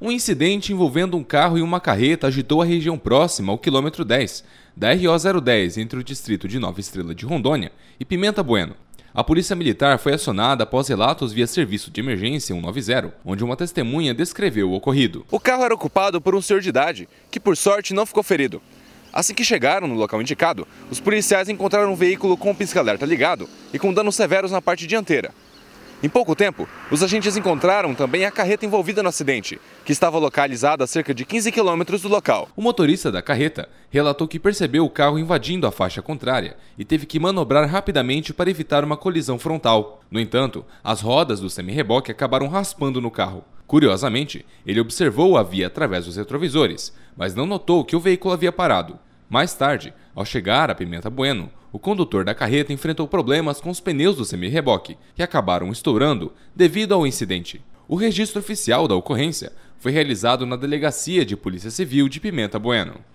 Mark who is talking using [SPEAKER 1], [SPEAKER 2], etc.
[SPEAKER 1] Um incidente envolvendo um carro e uma carreta agitou a região próxima ao quilômetro 10 da RO 010 entre o distrito de Nova Estrela de Rondônia e Pimenta Bueno. A polícia militar foi acionada após relatos via serviço de emergência 190, onde uma testemunha descreveu o ocorrido. O carro era ocupado por um senhor de idade, que por sorte não ficou ferido. Assim que chegaram no local indicado, os policiais encontraram um veículo com o pisca-alerta ligado e com danos severos na parte dianteira. Em pouco tempo, os agentes encontraram também a carreta envolvida no acidente, que estava localizada a cerca de 15 quilômetros do local. O motorista da carreta relatou que percebeu o carro invadindo a faixa contrária e teve que manobrar rapidamente para evitar uma colisão frontal. No entanto, as rodas do semi-reboque acabaram raspando no carro. Curiosamente, ele observou a via através dos retrovisores, mas não notou que o veículo havia parado. Mais tarde, ao chegar a Pimenta Bueno, o condutor da carreta enfrentou problemas com os pneus do semi-reboque, que acabaram estourando devido ao incidente. O registro oficial da ocorrência foi realizado na Delegacia de Polícia Civil de Pimenta Bueno.